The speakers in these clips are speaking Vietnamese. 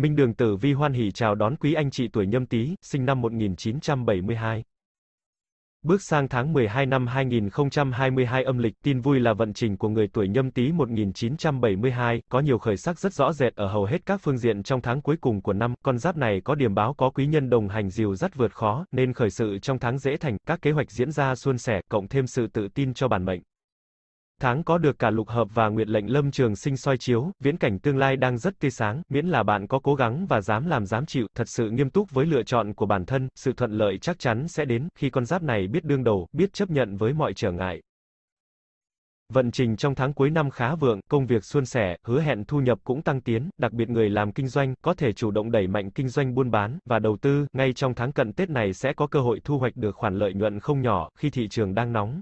Minh Đường Tử Vi hoan hỉ chào đón quý anh chị tuổi nhâm tý, sinh năm 1972. Bước sang tháng 12 năm 2022 âm lịch, tin vui là vận trình của người tuổi nhâm tý 1972, có nhiều khởi sắc rất rõ rệt ở hầu hết các phương diện trong tháng cuối cùng của năm, con giáp này có điểm báo có quý nhân đồng hành dìu dắt vượt khó, nên khởi sự trong tháng dễ thành, các kế hoạch diễn ra suôn sẻ, cộng thêm sự tự tin cho bản mệnh tháng có được cả lục hợp và nguyệt lệnh lâm trường sinh soi chiếu, viễn cảnh tương lai đang rất tươi sáng, miễn là bạn có cố gắng và dám làm dám chịu, thật sự nghiêm túc với lựa chọn của bản thân, sự thuận lợi chắc chắn sẽ đến, khi con giáp này biết đương đầu, biết chấp nhận với mọi trở ngại. Vận trình trong tháng cuối năm khá vượng, công việc suôn sẻ, hứa hẹn thu nhập cũng tăng tiến, đặc biệt người làm kinh doanh có thể chủ động đẩy mạnh kinh doanh buôn bán và đầu tư, ngay trong tháng cận Tết này sẽ có cơ hội thu hoạch được khoản lợi nhuận không nhỏ khi thị trường đang nóng.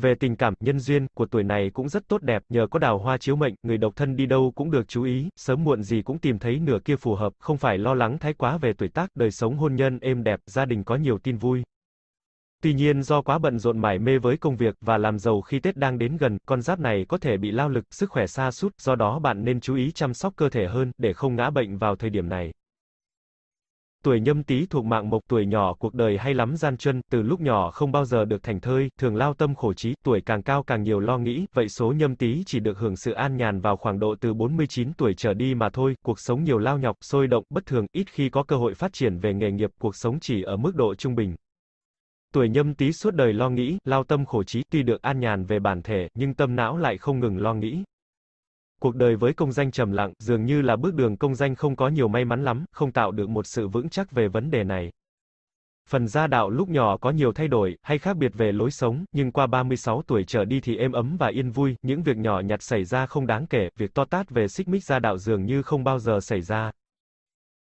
Về tình cảm, nhân duyên của tuổi này cũng rất tốt đẹp, nhờ có đào hoa chiếu mệnh, người độc thân đi đâu cũng được chú ý, sớm muộn gì cũng tìm thấy nửa kia phù hợp, không phải lo lắng thái quá về tuổi tác, đời sống hôn nhân êm đẹp, gia đình có nhiều tin vui. Tuy nhiên do quá bận rộn mải mê với công việc và làm giàu khi Tết đang đến gần, con giáp này có thể bị lao lực, sức khỏe sa sút, do đó bạn nên chú ý chăm sóc cơ thể hơn để không ngã bệnh vào thời điểm này. Tuổi nhâm tý thuộc mạng mộc tuổi nhỏ cuộc đời hay lắm gian chân, từ lúc nhỏ không bao giờ được thành thơi, thường lao tâm khổ trí, tuổi càng cao càng nhiều lo nghĩ, vậy số nhâm tý chỉ được hưởng sự an nhàn vào khoảng độ từ 49 tuổi trở đi mà thôi, cuộc sống nhiều lao nhọc, sôi động, bất thường, ít khi có cơ hội phát triển về nghề nghiệp, cuộc sống chỉ ở mức độ trung bình. Tuổi nhâm tý suốt đời lo nghĩ, lao tâm khổ trí, tuy được an nhàn về bản thể, nhưng tâm não lại không ngừng lo nghĩ. Cuộc đời với công danh trầm lặng, dường như là bước đường công danh không có nhiều may mắn lắm, không tạo được một sự vững chắc về vấn đề này. Phần gia đạo lúc nhỏ có nhiều thay đổi, hay khác biệt về lối sống, nhưng qua 36 tuổi trở đi thì êm ấm và yên vui, những việc nhỏ nhặt xảy ra không đáng kể, việc to tát về xích mích gia đạo dường như không bao giờ xảy ra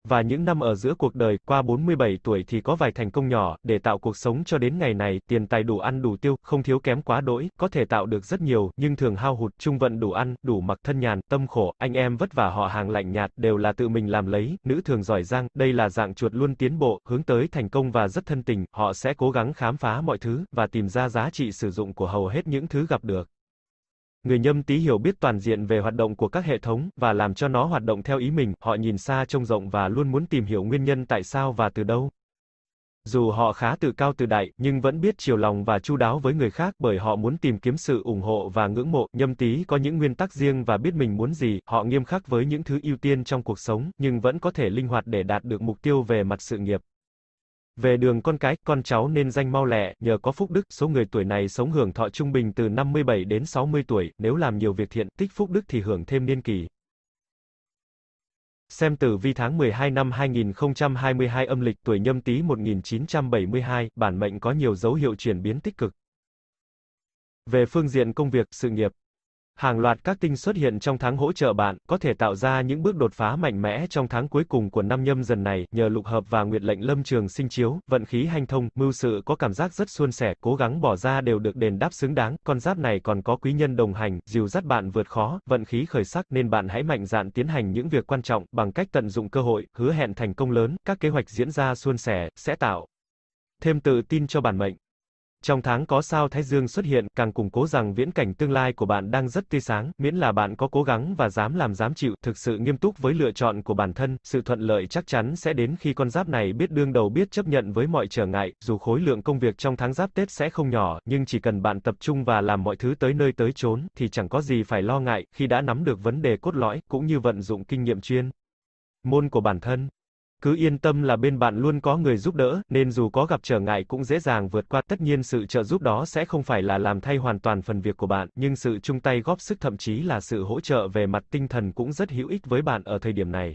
và những năm ở giữa cuộc đời, qua 47 tuổi thì có vài thành công nhỏ, để tạo cuộc sống cho đến ngày này, tiền tài đủ ăn đủ tiêu, không thiếu kém quá đỗi, có thể tạo được rất nhiều, nhưng thường hao hụt, trung vận đủ ăn, đủ mặc thân nhàn, tâm khổ, anh em vất vả họ hàng lạnh nhạt, đều là tự mình làm lấy, nữ thường giỏi giang, đây là dạng chuột luôn tiến bộ, hướng tới thành công và rất thân tình, họ sẽ cố gắng khám phá mọi thứ, và tìm ra giá trị sử dụng của hầu hết những thứ gặp được. Người nhâm tý hiểu biết toàn diện về hoạt động của các hệ thống, và làm cho nó hoạt động theo ý mình, họ nhìn xa trông rộng và luôn muốn tìm hiểu nguyên nhân tại sao và từ đâu. Dù họ khá tự cao tự đại, nhưng vẫn biết chiều lòng và chu đáo với người khác bởi họ muốn tìm kiếm sự ủng hộ và ngưỡng mộ. Nhâm tý có những nguyên tắc riêng và biết mình muốn gì, họ nghiêm khắc với những thứ ưu tiên trong cuộc sống, nhưng vẫn có thể linh hoạt để đạt được mục tiêu về mặt sự nghiệp. Về đường con cái, con cháu nên danh mau lẹ, nhờ có phúc đức, số người tuổi này sống hưởng thọ trung bình từ 57 đến 60 tuổi, nếu làm nhiều việc thiện, tích phúc đức thì hưởng thêm niên kỳ. Xem tử vi tháng 12 năm 2022 âm lịch tuổi nhâm tý 1972, bản mệnh có nhiều dấu hiệu chuyển biến tích cực. Về phương diện công việc, sự nghiệp, Hàng loạt các tinh xuất hiện trong tháng hỗ trợ bạn, có thể tạo ra những bước đột phá mạnh mẽ trong tháng cuối cùng của năm nhâm dần này, nhờ lục hợp và nguyệt lệnh lâm trường sinh chiếu, vận khí hanh thông, mưu sự có cảm giác rất suôn sẻ, cố gắng bỏ ra đều được đền đáp xứng đáng, con giáp này còn có quý nhân đồng hành, dìu dắt bạn vượt khó, vận khí khởi sắc nên bạn hãy mạnh dạn tiến hành những việc quan trọng, bằng cách tận dụng cơ hội, hứa hẹn thành công lớn, các kế hoạch diễn ra suôn sẻ, sẽ tạo thêm tự tin cho bản mệnh. Trong tháng có sao Thái Dương xuất hiện, càng củng cố rằng viễn cảnh tương lai của bạn đang rất tươi sáng, miễn là bạn có cố gắng và dám làm dám chịu, thực sự nghiêm túc với lựa chọn của bản thân, sự thuận lợi chắc chắn sẽ đến khi con giáp này biết đương đầu biết chấp nhận với mọi trở ngại, dù khối lượng công việc trong tháng giáp Tết sẽ không nhỏ, nhưng chỉ cần bạn tập trung và làm mọi thứ tới nơi tới chốn, thì chẳng có gì phải lo ngại, khi đã nắm được vấn đề cốt lõi, cũng như vận dụng kinh nghiệm chuyên môn của bản thân. Cứ yên tâm là bên bạn luôn có người giúp đỡ, nên dù có gặp trở ngại cũng dễ dàng vượt qua. Tất nhiên sự trợ giúp đó sẽ không phải là làm thay hoàn toàn phần việc của bạn, nhưng sự chung tay góp sức thậm chí là sự hỗ trợ về mặt tinh thần cũng rất hữu ích với bạn ở thời điểm này.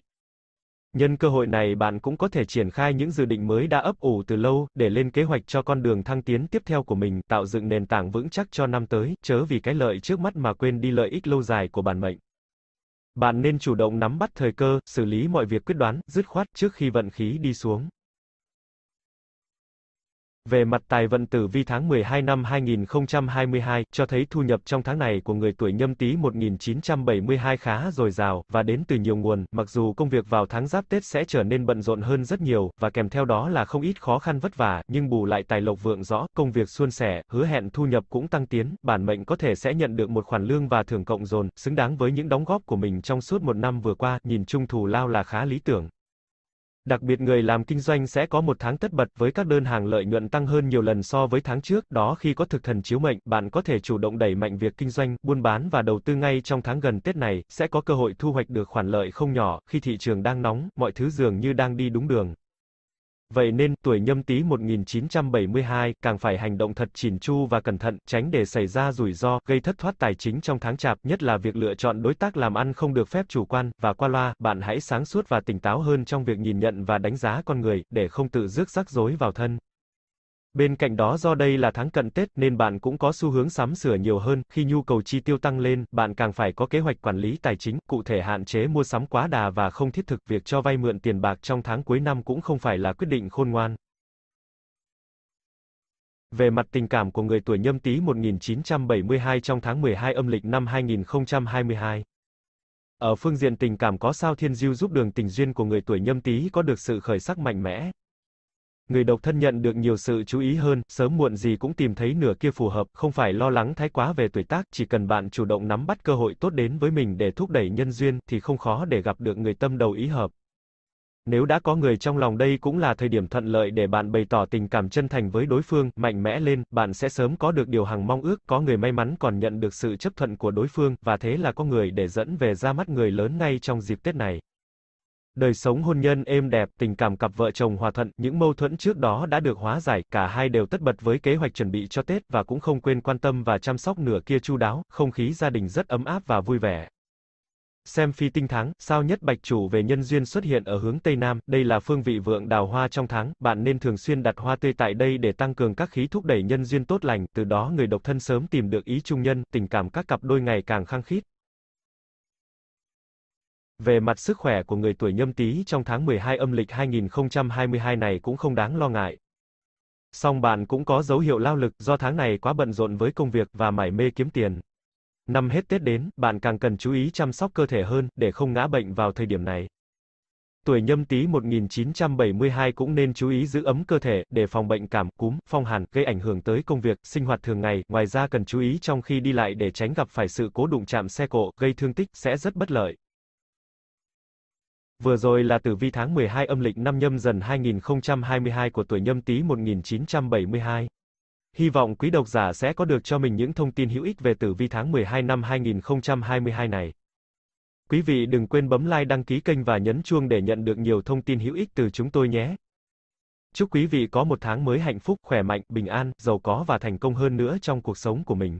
Nhân cơ hội này bạn cũng có thể triển khai những dự định mới đã ấp ủ từ lâu, để lên kế hoạch cho con đường thăng tiến tiếp theo của mình, tạo dựng nền tảng vững chắc cho năm tới, chớ vì cái lợi trước mắt mà quên đi lợi ích lâu dài của bản mệnh. Bạn nên chủ động nắm bắt thời cơ, xử lý mọi việc quyết đoán, dứt khoát trước khi vận khí đi xuống. Về mặt tài vận tử vi tháng 12 năm 2022, cho thấy thu nhập trong tháng này của người tuổi nhâm tý 1972 khá dồi dào, và đến từ nhiều nguồn, mặc dù công việc vào tháng giáp Tết sẽ trở nên bận rộn hơn rất nhiều, và kèm theo đó là không ít khó khăn vất vả, nhưng bù lại tài lộc vượng rõ, công việc suôn sẻ, hứa hẹn thu nhập cũng tăng tiến, bản mệnh có thể sẽ nhận được một khoản lương và thưởng cộng dồn, xứng đáng với những đóng góp của mình trong suốt một năm vừa qua, nhìn chung thù lao là khá lý tưởng. Đặc biệt người làm kinh doanh sẽ có một tháng tất bật với các đơn hàng lợi nhuận tăng hơn nhiều lần so với tháng trước, đó khi có thực thần chiếu mệnh, bạn có thể chủ động đẩy mạnh việc kinh doanh, buôn bán và đầu tư ngay trong tháng gần Tết này, sẽ có cơ hội thu hoạch được khoản lợi không nhỏ, khi thị trường đang nóng, mọi thứ dường như đang đi đúng đường. Vậy nên, tuổi nhâm tý 1972, càng phải hành động thật chỉn chu và cẩn thận, tránh để xảy ra rủi ro, gây thất thoát tài chính trong tháng chạp, nhất là việc lựa chọn đối tác làm ăn không được phép chủ quan, và qua loa, bạn hãy sáng suốt và tỉnh táo hơn trong việc nhìn nhận và đánh giá con người, để không tự rước rắc rối vào thân. Bên cạnh đó do đây là tháng cận Tết nên bạn cũng có xu hướng sắm sửa nhiều hơn, khi nhu cầu chi tiêu tăng lên, bạn càng phải có kế hoạch quản lý tài chính, cụ thể hạn chế mua sắm quá đà và không thiết thực, việc cho vay mượn tiền bạc trong tháng cuối năm cũng không phải là quyết định khôn ngoan. Về mặt tình cảm của người tuổi nhâm tý 1972 trong tháng 12 âm lịch năm 2022. Ở phương diện tình cảm có sao thiên diêu giúp đường tình duyên của người tuổi nhâm tý có được sự khởi sắc mạnh mẽ, người độc thân nhận được nhiều sự chú ý hơn, sớm muộn gì cũng tìm thấy nửa kia phù hợp, không phải lo lắng thái quá về tuổi tác, chỉ cần bạn chủ động nắm bắt cơ hội tốt đến với mình để thúc đẩy nhân duyên, thì không khó để gặp được người tâm đầu ý hợp. Nếu đã có người trong lòng đây cũng là thời điểm thuận lợi để bạn bày tỏ tình cảm chân thành với đối phương, mạnh mẽ lên, bạn sẽ sớm có được điều hằng mong ước, có người may mắn còn nhận được sự chấp thuận của đối phương, và thế là có người để dẫn về ra mắt người lớn ngay trong dịp Tết này đời sống hôn nhân êm đẹp, tình cảm cặp vợ chồng hòa thuận, những mâu thuẫn trước đó đã được hóa giải, cả hai đều tất bật với kế hoạch chuẩn bị cho Tết và cũng không quên quan tâm và chăm sóc nửa kia chu đáo, không khí gia đình rất ấm áp và vui vẻ. Xem phi tinh tháng, sao nhất bạch chủ về nhân duyên xuất hiện ở hướng Tây Nam, đây là phương vị vượng đào hoa trong tháng, bạn nên thường xuyên đặt hoa tươi tại đây để tăng cường các khí thúc đẩy nhân duyên tốt lành, từ đó người độc thân sớm tìm được ý trung nhân, tình cảm các cặp đôi ngày càng khăng khít. Về mặt sức khỏe của người tuổi nhâm tý trong tháng 12 âm lịch 2022 này cũng không đáng lo ngại. Song bạn cũng có dấu hiệu lao lực do tháng này quá bận rộn với công việc và mải mê kiếm tiền. Năm hết Tết đến, bạn càng cần chú ý chăm sóc cơ thể hơn để không ngã bệnh vào thời điểm này. Tuổi nhâm tý 1972 cũng nên chú ý giữ ấm cơ thể để phòng bệnh cảm, cúm, phong hàn gây ảnh hưởng tới công việc, sinh hoạt thường ngày. Ngoài ra cần chú ý trong khi đi lại để tránh gặp phải sự cố đụng chạm xe cộ, gây thương tích sẽ rất bất lợi. Vừa rồi là tử vi tháng 12 âm lịch năm nhâm dần 2022 của tuổi nhâm tý 1972. Hy vọng quý độc giả sẽ có được cho mình những thông tin hữu ích về tử vi tháng 12 năm 2022 này. Quý vị đừng quên bấm like đăng ký kênh và nhấn chuông để nhận được nhiều thông tin hữu ích từ chúng tôi nhé. Chúc quý vị có một tháng mới hạnh phúc, khỏe mạnh, bình an, giàu có và thành công hơn nữa trong cuộc sống của mình.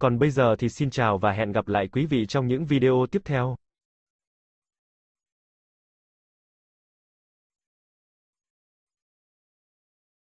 Còn bây giờ thì xin chào và hẹn gặp lại quý vị trong những video tiếp theo.